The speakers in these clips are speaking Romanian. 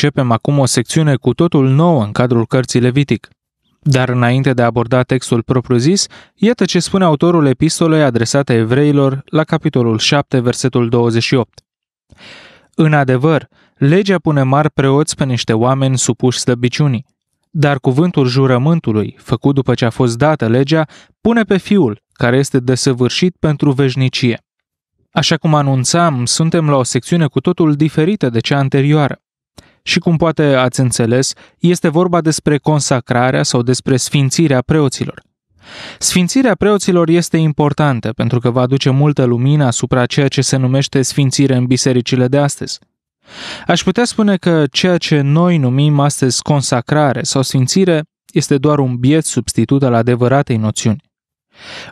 Începem acum o secțiune cu totul nouă în cadrul cărții Levitic. Dar înainte de a aborda textul propriu-zis, iată ce spune autorul epistolei adresate evreilor la capitolul 7, versetul 28. În adevăr, legea pune mari preoți pe niște oameni supuși slăbiciunii, dar cuvântul jurământului, făcut după ce a fost dată legea, pune pe fiul, care este desăvârșit pentru veșnicie. Așa cum anunțam, suntem la o secțiune cu totul diferită de cea anterioară. Și cum poate ați înțeles, este vorba despre consacrarea sau despre sfințirea preoților. Sfințirea preoților este importantă pentru că va aduce multă lumină asupra ceea ce se numește sfințire în bisericile de astăzi. Aș putea spune că ceea ce noi numim astăzi consacrare sau sfințire este doar un biet substitut al adevăratei noțiuni.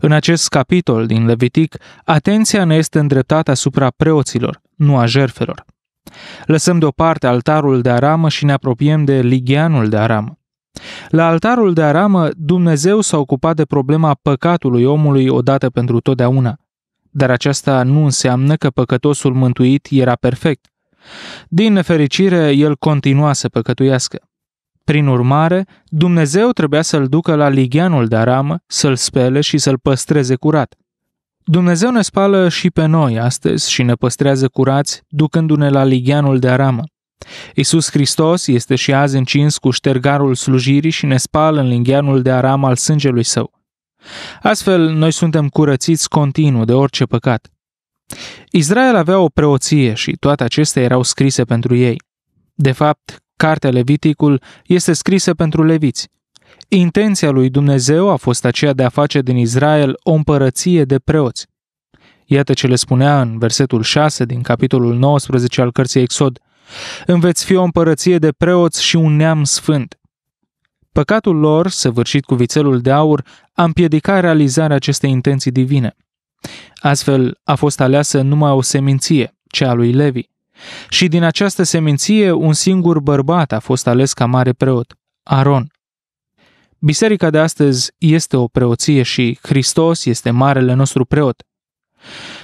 În acest capitol din Levitic, atenția ne este îndreptată asupra preoților, nu a jerfelor. Lăsăm deoparte altarul de aramă și ne apropiem de ligheanul de aramă. La altarul de aramă, Dumnezeu s-a ocupat de problema păcatului omului odată pentru totdeauna. Dar aceasta nu înseamnă că păcătosul mântuit era perfect. Din nefericire, el continua să păcătuiască. Prin urmare, Dumnezeu trebuia să-l ducă la ligheanul de aramă, să-l spele și să-l păstreze curat – Dumnezeu ne spală și pe noi astăzi și ne păstrează curați, ducându-ne la ligianul de aramă. Isus Hristos este și azi încins cu ștergarul slujirii și ne spală în ligheanul de aram al sângelui său. Astfel, noi suntem curățiți continuu de orice păcat. Israel avea o preoție și toate acestea erau scrise pentru ei. De fapt, cartea Leviticul este scrisă pentru leviți. Intenția lui Dumnezeu a fost aceea de a face din Israel o împărăție de preoți. Iată ce le spunea în versetul 6 din capitolul 19 al cărții Exod. Îmi veți fi o împărăție de preoți și un neam sfânt. Păcatul lor, săvârșit cu vițelul de aur, a împiedicat realizarea acestei intenții divine. Astfel a fost aleasă numai o seminție, cea a lui Levi. Și din această seminție un singur bărbat a fost ales ca mare preot, Aron. Biserica de astăzi este o preoție și Hristos este marele nostru preot.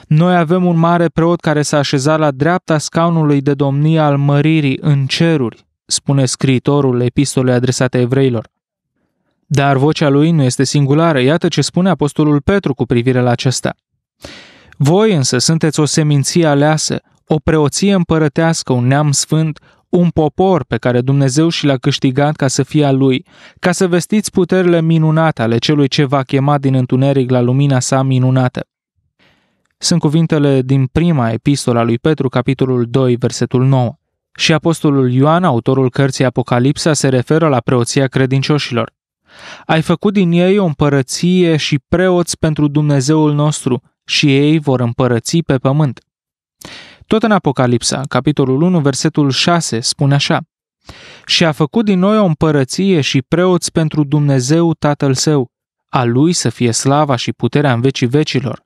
Noi avem un mare preot care s-a așezat la dreapta scaunului de domnie al măririi în ceruri, spune scriitorul epistolei adresate evreilor. Dar vocea lui nu este singulară, iată ce spune apostolul Petru cu privire la acesta. Voi însă sunteți o seminție aleasă, o preoție împărătească, un neam sfânt, un popor pe care Dumnezeu și l-a câștigat ca să fie a lui, ca să vestiți puterile minunate ale celui ce va chema din întuneric la lumina sa minunată. Sunt cuvintele din prima epistola lui Petru, capitolul 2, versetul 9. Și apostolul Ioan, autorul cărții Apocalipsa, se referă la preoția credincioșilor. Ai făcut din ei o împărăție și preoți pentru Dumnezeul nostru și ei vor împărăți pe pământ. Tot în Apocalipsa, capitolul 1, versetul 6, spune așa Și a făcut din noi o împărăție și preoți pentru Dumnezeu Tatăl Său, a Lui să fie slava și puterea în vecii vecilor.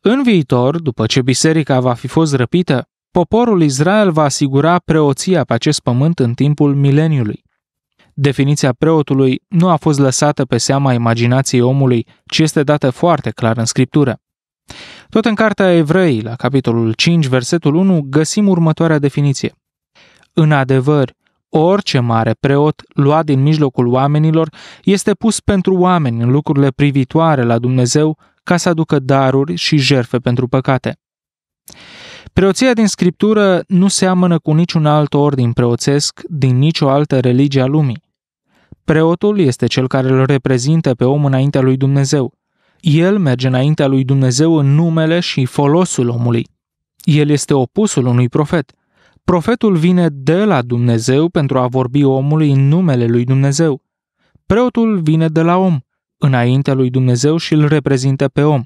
În viitor, după ce biserica va fi fost răpită, poporul Israel va asigura preoția pe acest pământ în timpul mileniului. Definiția preotului nu a fost lăsată pe seama imaginației omului, ci este dată foarte clar în scriptură. Tot în Cartea Evrei, la capitolul 5, versetul 1, găsim următoarea definiție. În adevăr, orice mare preot luat din mijlocul oamenilor este pus pentru oameni în lucrurile privitoare la Dumnezeu ca să aducă daruri și jerfe pentru păcate. Preoția din Scriptură nu seamănă cu niciun alt ordin preoțesc din nicio altă religie a lumii. Preotul este cel care îl reprezintă pe om înaintea lui Dumnezeu. El merge înaintea lui Dumnezeu în numele și folosul omului. El este opusul unui profet. Profetul vine de la Dumnezeu pentru a vorbi omului în numele lui Dumnezeu. Preotul vine de la om, înaintea lui Dumnezeu și îl reprezintă pe om.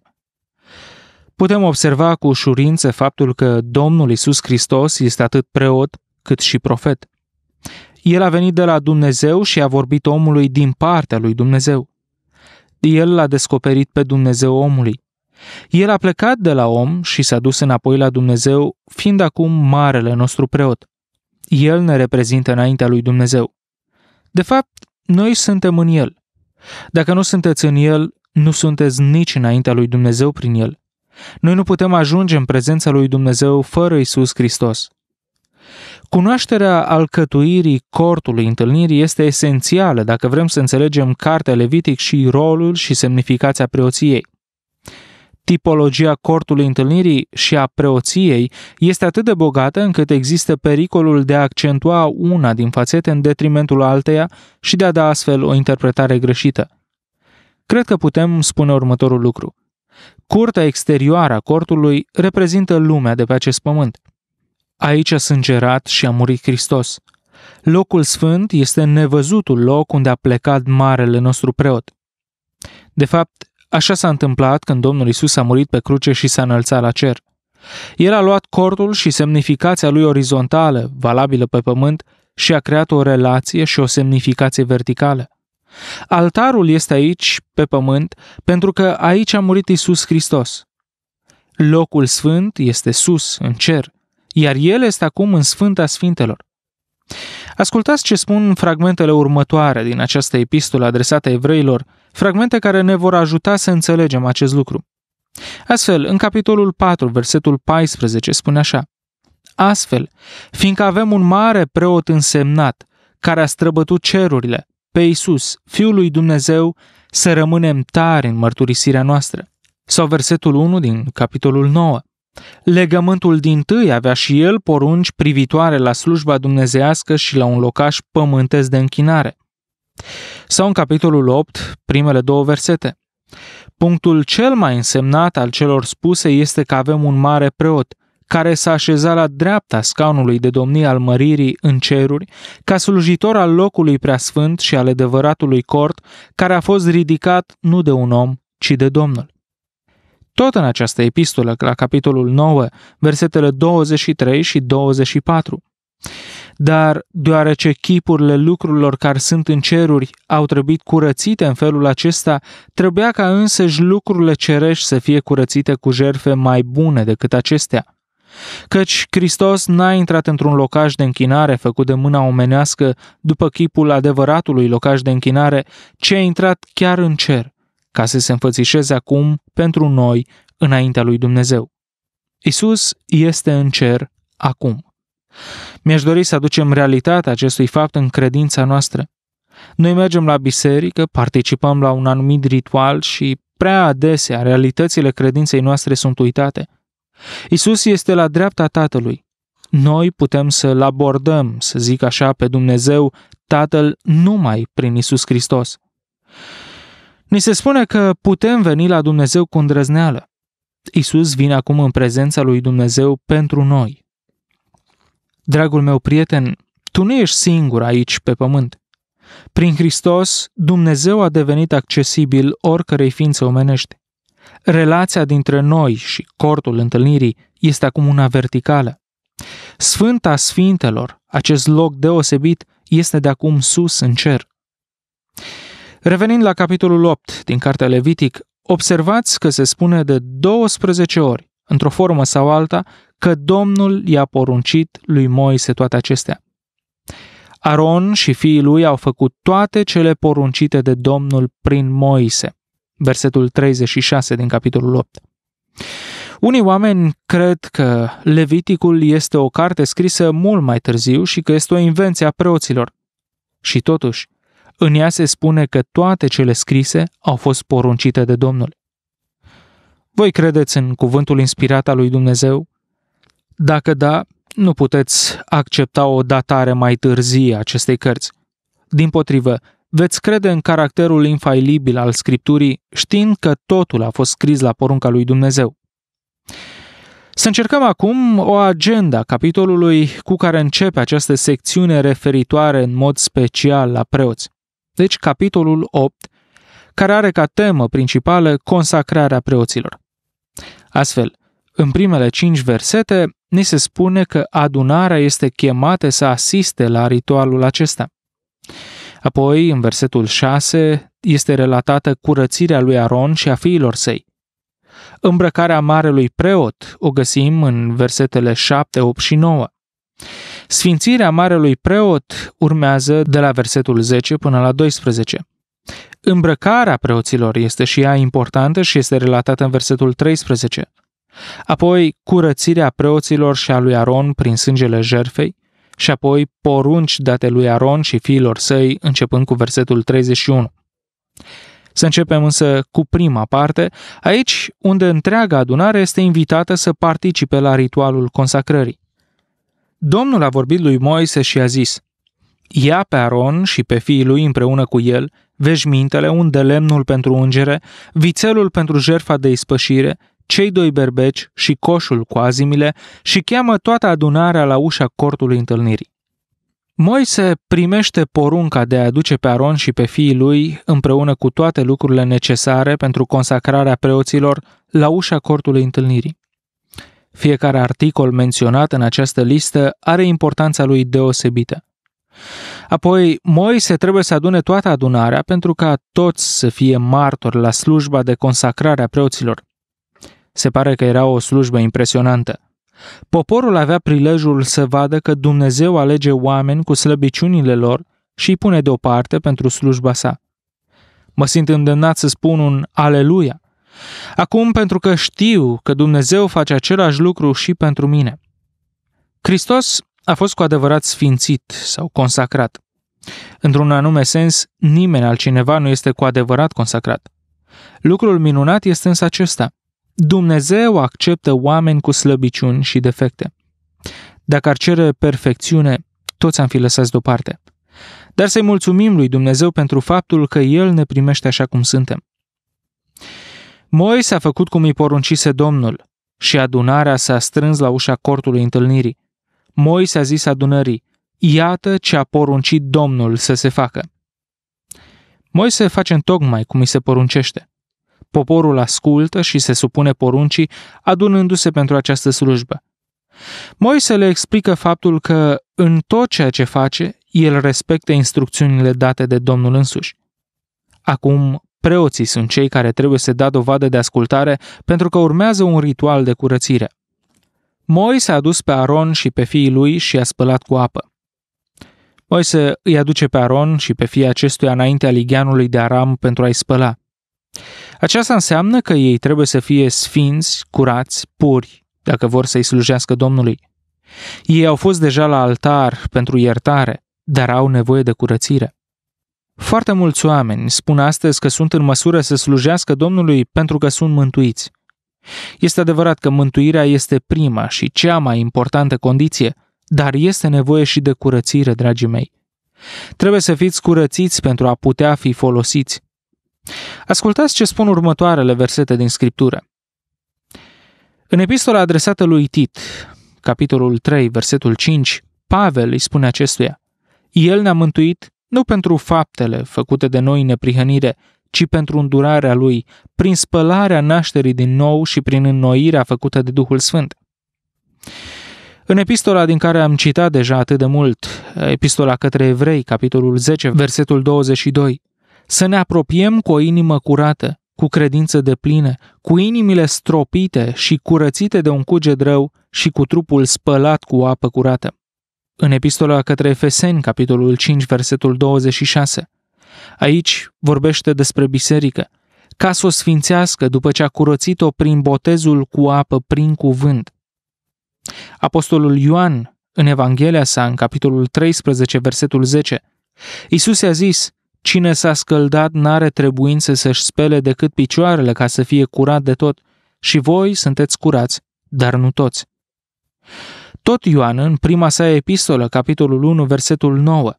Putem observa cu ușurință faptul că Domnul Isus Hristos este atât preot cât și profet. El a venit de la Dumnezeu și a vorbit omului din partea lui Dumnezeu el l-a descoperit pe Dumnezeu omului. El a plecat de la om și s-a dus înapoi la Dumnezeu, fiind acum marele nostru preot. El ne reprezintă înaintea lui Dumnezeu. De fapt, noi suntem în El. Dacă nu sunteți în El, nu sunteți nici înaintea lui Dumnezeu prin El. Noi nu putem ajunge în prezența lui Dumnezeu fără Isus Hristos. Cunoașterea alcătuirii cortului întâlnirii este esențială dacă vrem să înțelegem cartea Levitic și rolul și semnificația preoției. Tipologia cortului întâlnirii și a preoției este atât de bogată încât există pericolul de a accentua una din fațete în detrimentul alteia și de a da astfel o interpretare greșită. Cred că putem spune următorul lucru. Curtea exterioară a cortului reprezintă lumea de pe acest pământ. Aici a sângerat și a murit Hristos. Locul sfânt este nevăzutul loc unde a plecat marele nostru preot. De fapt, așa s-a întâmplat când Domnul Isus a murit pe cruce și s-a înălțat la cer. El a luat cortul și semnificația lui orizontală, valabilă pe pământ, și a creat o relație și o semnificație verticală. Altarul este aici, pe pământ, pentru că aici a murit Isus Hristos. Locul sfânt este sus, în cer, iar el este acum în Sfânta Sfintelor. Ascultați ce spun fragmentele următoare din această epistolă adresată evreilor, fragmente care ne vor ajuta să înțelegem acest lucru. Astfel, în capitolul 4, versetul 14, spune așa Astfel, fiindcă avem un mare preot însemnat, care a străbătut cerurile, pe Iisus, Fiul lui Dumnezeu, să rămânem tari în mărturisirea noastră. Sau versetul 1 din capitolul 9. Legământul din tâi avea și el porunci privitoare la slujba dumnezească și la un locaș pământesc de închinare. Sau în capitolul 8, primele două versete. Punctul cel mai însemnat al celor spuse este că avem un mare preot, care s-a așezat la dreapta scaunului de domnie al măririi în ceruri, ca slujitor al locului preasfânt și al adevăratului cort, care a fost ridicat nu de un om, ci de Domnul. Tot în această epistolă, la capitolul 9, versetele 23 și 24. Dar deoarece chipurile lucrurilor care sunt în ceruri au trebuit curățite în felul acesta, trebuia ca însăși lucrurile cerești să fie curățite cu jerfe mai bune decât acestea. Căci Hristos n-a intrat într-un locaj de închinare făcut de mâna omenească după chipul adevăratului locaj de închinare, ci a intrat chiar în cer – ca să se înfățișeze acum pentru noi înaintea lui Dumnezeu. Isus este în cer acum. Mi-aș dori să aducem realitatea acestui fapt în credința noastră. Noi mergem la biserică, participăm la un anumit ritual și prea adesea realitățile credinței noastre sunt uitate. Isus este la dreapta Tatălui. Noi putem să-L abordăm, să zic așa, pe Dumnezeu, Tatăl numai prin Isus Hristos. Ni se spune că putem veni la Dumnezeu cu îndrăzneală. Isus vine acum în prezența lui Dumnezeu pentru noi. Dragul meu prieten, tu nu ești singur aici pe pământ. Prin Hristos, Dumnezeu a devenit accesibil oricărei ființe omenești. Relația dintre noi și cortul întâlnirii este acum una verticală. Sfânta Sfintelor, acest loc deosebit, este de acum sus în cer. Revenind la capitolul 8 din Cartea Levitic, observați că se spune de 12 ori, într-o formă sau alta, că Domnul i-a poruncit lui Moise toate acestea. Aron și fiii lui au făcut toate cele poruncite de Domnul prin Moise. Versetul 36 din capitolul 8. Unii oameni cred că Leviticul este o carte scrisă mult mai târziu și că este o invenție a preoților. Și totuși, în ea se spune că toate cele scrise au fost poruncite de Domnul. Voi credeți în cuvântul inspirat al lui Dumnezeu? Dacă da, nu puteți accepta o datare mai târzie a acestei cărți. Din potrivă, veți crede în caracterul infailibil al Scripturii, știind că totul a fost scris la porunca lui Dumnezeu. Să încercăm acum o agenda capitolului cu care începe această secțiune referitoare în mod special la preoți deci capitolul 8, care are ca temă principală consacrarea preoților. Astfel, în primele cinci versete, ni se spune că adunarea este chemată să asiste la ritualul acesta. Apoi, în versetul 6, este relatată curățirea lui Aron și a fiilor săi. Îmbrăcarea marelui preot o găsim în versetele 7, 8 și 9. Sfințirea marelui preot urmează de la versetul 10 până la 12. Îmbrăcarea preoților este și ea importantă și este relatată în versetul 13. Apoi curățirea preoților și a lui Aron prin sângele jerfei, și apoi porunci date lui Aron și fiilor săi, începând cu versetul 31. Să începem însă cu prima parte, aici unde întreaga adunare este invitată să participe la ritualul consacrării. Domnul a vorbit lui Moise și a zis, Ia pe Aron și pe fiii lui împreună cu el, veșmintele, un de lemnul pentru ungere, vițelul pentru jerfa de ispășire, cei doi berbeci și coșul cu azimile și cheamă toată adunarea la ușa cortului întâlnirii. Moise primește porunca de a aduce pe Aron și pe fiii lui împreună cu toate lucrurile necesare pentru consacrarea preoților la ușa cortului întâlnirii. Fiecare articol menționat în această listă are importanța lui deosebită. Apoi, Moise trebuie să adune toată adunarea pentru ca toți să fie martori la slujba de consacrare a preoților. Se pare că era o slujbă impresionantă. Poporul avea prilejul să vadă că Dumnezeu alege oameni cu slăbiciunile lor și îi pune deoparte pentru slujba sa. Mă simt îndemnat să spun un aleluia, Acum, pentru că știu că Dumnezeu face același lucru și pentru mine. Hristos a fost cu adevărat sfințit sau consacrat. Într-un anume sens, nimeni altcineva nu este cu adevărat consacrat. Lucrul minunat este însă acesta. Dumnezeu acceptă oameni cu slăbiciuni și defecte. Dacă ar cere perfecțiune, toți am fi lăsați deoparte. Dar să-i mulțumim lui Dumnezeu pentru faptul că El ne primește așa cum suntem. Moise a făcut cum îi poruncise Domnul și adunarea s-a strâns la ușa cortului întâlnirii. Moise a zis adunării, iată ce a poruncit Domnul să se facă. Moise face tocmai cum îi se poruncește. Poporul ascultă și se supune poruncii, adunându-se pentru această slujbă. Moise le explică faptul că în tot ceea ce face, el respectă instrucțiunile date de Domnul însuși. Acum Preoții sunt cei care trebuie să dea dovadă de ascultare pentru că urmează un ritual de curățire. Moise a dus pe Aron și pe fiii lui și a spălat cu apă. Moise îi aduce pe Aron și pe fiii acestuia înaintea ligianului de aram pentru a-i spăla. Aceasta înseamnă că ei trebuie să fie sfinți, curați, puri, dacă vor să-i slujească Domnului. Ei au fost deja la altar pentru iertare, dar au nevoie de curățire. Foarte mulți oameni spun astăzi că sunt în măsură să slujească Domnului pentru că sunt mântuiți. Este adevărat că mântuirea este prima și cea mai importantă condiție, dar este nevoie și de curățire, dragii mei. Trebuie să fiți curățiți pentru a putea fi folosiți. Ascultați ce spun următoarele versete din Scriptură. În epistola adresată lui Tit, capitolul 3, versetul 5, Pavel îi spune acestuia, El ne-a mântuit nu pentru faptele făcute de noi în neprihănire, ci pentru îndurarea Lui, prin spălarea nașterii din nou și prin înnoirea făcută de Duhul Sfânt. În epistola din care am citat deja atât de mult, epistola către evrei, capitolul 10, versetul 22, să ne apropiem cu o inimă curată, cu credință de plină, cu inimile stropite și curățite de un cuget rău și cu trupul spălat cu apă curată în epistola către Efeseni, capitolul 5, versetul 26. Aici vorbește despre biserică, ca să o sfințească după ce a curățit-o prin botezul cu apă prin cuvânt. Apostolul Ioan, în Evanghelia sa, în capitolul 13, versetul 10, Iisus i-a zis, Cine s-a scăldat n-are trebuință să-și spele decât picioarele ca să fie curat de tot, și voi sunteți curați, dar nu toți. Tot Ioan, în prima sa epistolă, capitolul 1, versetul 9.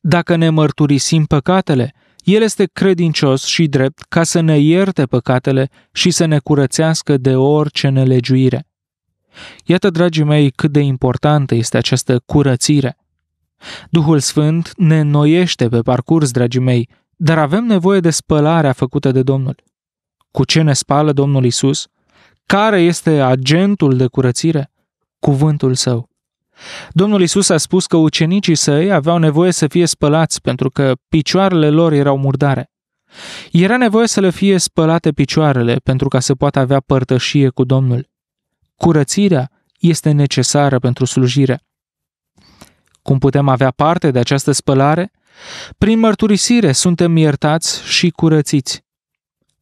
Dacă ne mărturisim păcatele, el este credincios și drept ca să ne ierte păcatele și să ne curățească de orice nelegiuire. Iată, dragii mei, cât de importantă este această curățire. Duhul Sfânt ne noiește pe parcurs, dragii mei, dar avem nevoie de spălarea făcută de Domnul. Cu ce ne spală Domnul Isus? Care este agentul de curățire? cuvântul său. Domnul Isus a spus că ucenicii săi aveau nevoie să fie spălați pentru că picioarele lor erau murdare. Era nevoie să le fie spălate picioarele pentru ca să poată avea părtășie cu Domnul. Curățirea este necesară pentru slujire. Cum putem avea parte de această spălare? Prin mărturisire suntem iertați și curățiți.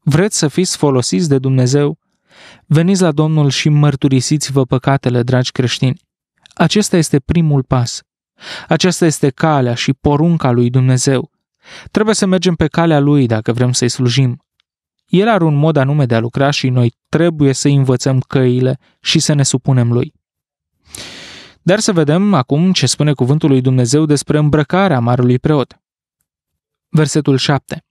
Vreți să fiți folosiți de Dumnezeu? Veniți la Domnul și mărturisiți-vă păcatele, dragi creștini. Acesta este primul pas. Aceasta este calea și porunca lui Dumnezeu. Trebuie să mergem pe calea lui dacă vrem să-i slujim. El are un mod anume de a lucra și noi trebuie să învățăm căile și să ne supunem lui. Dar să vedem acum ce spune cuvântul lui Dumnezeu despre îmbrăcarea marelui preot. Versetul 7.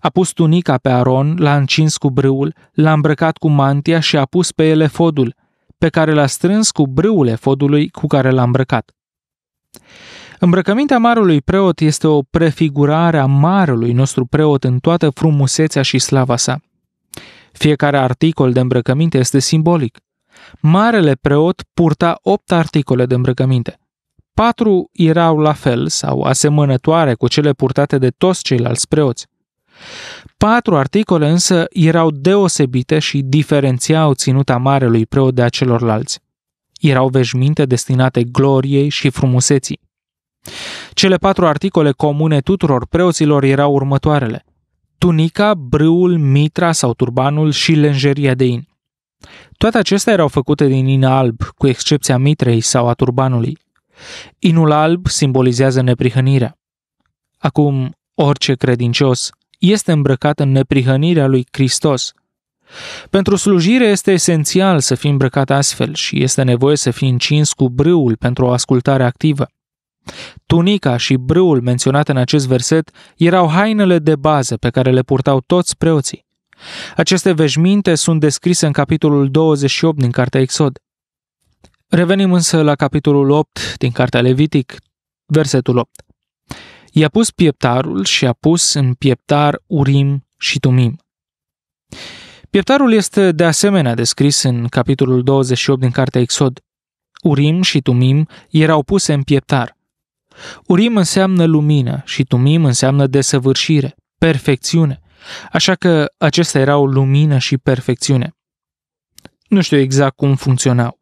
A pus tunica pe Aron, l-a încins cu brâul, l-a îmbrăcat cu mantia și a pus pe ele fodul, pe care l-a strâns cu brâul efodului cu care l-a îmbrăcat. Îmbrăcămintea marelui preot este o prefigurare a marelui nostru preot în toată frumusețea și slava sa. Fiecare articol de îmbrăcăminte este simbolic. Marele preot purta opt articole de îmbrăcăminte. Patru erau la fel sau asemănătoare cu cele purtate de toți ceilalți preoți. Patru articole însă erau deosebite și diferențiau ținuta marelui preot de a celorlalți. Erau veșminte destinate gloriei și frumuseții. Cele patru articole comune tuturor preoților erau următoarele. Tunica, brâul, mitra sau turbanul și lenjeria de in. Toate acestea erau făcute din in alb, cu excepția mitrei sau a turbanului. Inul alb simbolizează neprihănirea. Acum, orice credincios este îmbrăcat în neprihănirea lui Hristos. Pentru slujire este esențial să fii îmbrăcat astfel și este nevoie să fii încins cu brâul pentru o ascultare activă. Tunica și brâul menționate în acest verset erau hainele de bază pe care le purtau toți preoții. Aceste veșminte sunt descrise în capitolul 28 din Cartea Exod. Revenim însă la capitolul 8 din Cartea Levitic, versetul 8. I-a pus pieptarul și a pus în pieptar Urim și Tumim. Pieptarul este de asemenea descris în capitolul 28 din Cartea Exod. Urim și Tumim erau puse în pieptar. Urim înseamnă lumină și Tumim înseamnă desăvârșire, perfecțiune. Așa că acestea erau lumină și perfecțiune. Nu știu exact cum funcționau.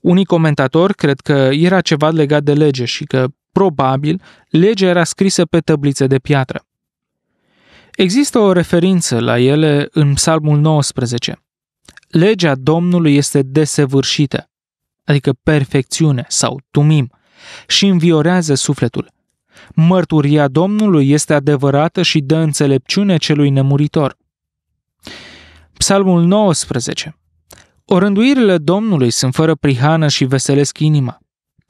Unii comentatori cred că era ceva legat de lege și că Probabil, legea era scrisă pe tăblițe de piatră. Există o referință la ele în Psalmul 19. Legea Domnului este desăvârșită, adică perfecțiune sau tumim, și înviorează sufletul. Mărturia Domnului este adevărată și dă înțelepciune celui nemuritor. Psalmul 19. Orânduirile Domnului sunt fără prihană și veselesc inima.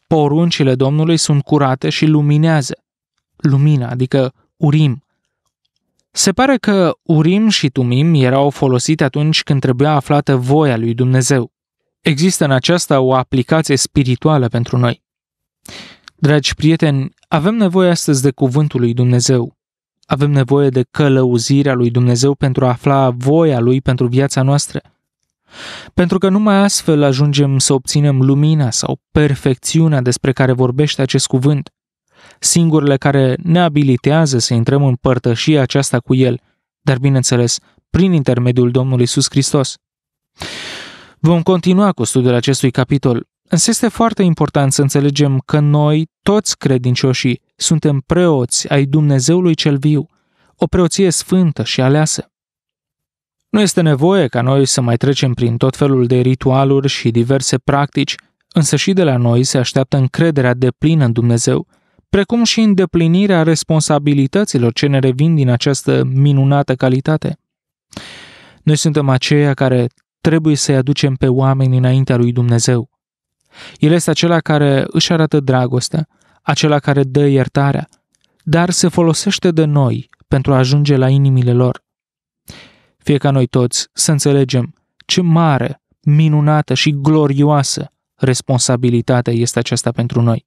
Poruncile Domnului sunt curate și luminează. Lumina, adică urim. Se pare că urim și tumim erau folosite atunci când trebuia aflată voia lui Dumnezeu. Există în aceasta o aplicație spirituală pentru noi. Dragi prieteni, avem nevoie astăzi de cuvântul lui Dumnezeu. Avem nevoie de călăuzirea lui Dumnezeu pentru a afla voia lui pentru viața noastră – pentru că numai astfel ajungem să obținem lumina sau perfecțiunea despre care vorbește acest cuvânt, singurele care ne abilitează să intrăm în părtășia aceasta cu El, dar bineînțeles, prin intermediul Domnului Isus Hristos. Vom continua cu studiul acestui capitol, însă este foarte important să înțelegem că noi, toți credincioșii, suntem preoți ai Dumnezeului cel viu, o preoție sfântă și aleasă. Nu este nevoie ca noi să mai trecem prin tot felul de ritualuri și diverse practici, însă și de la noi se așteaptă încrederea deplină în Dumnezeu, precum și îndeplinirea responsabilităților ce ne revin din această minunată calitate. Noi suntem aceia care trebuie să-i aducem pe oameni înaintea lui Dumnezeu. El este acela care își arată dragostea, acela care dă iertarea, dar se folosește de noi pentru a ajunge la inimile lor. Fie ca noi toți să înțelegem ce mare, minunată și glorioasă responsabilitatea este aceasta pentru noi.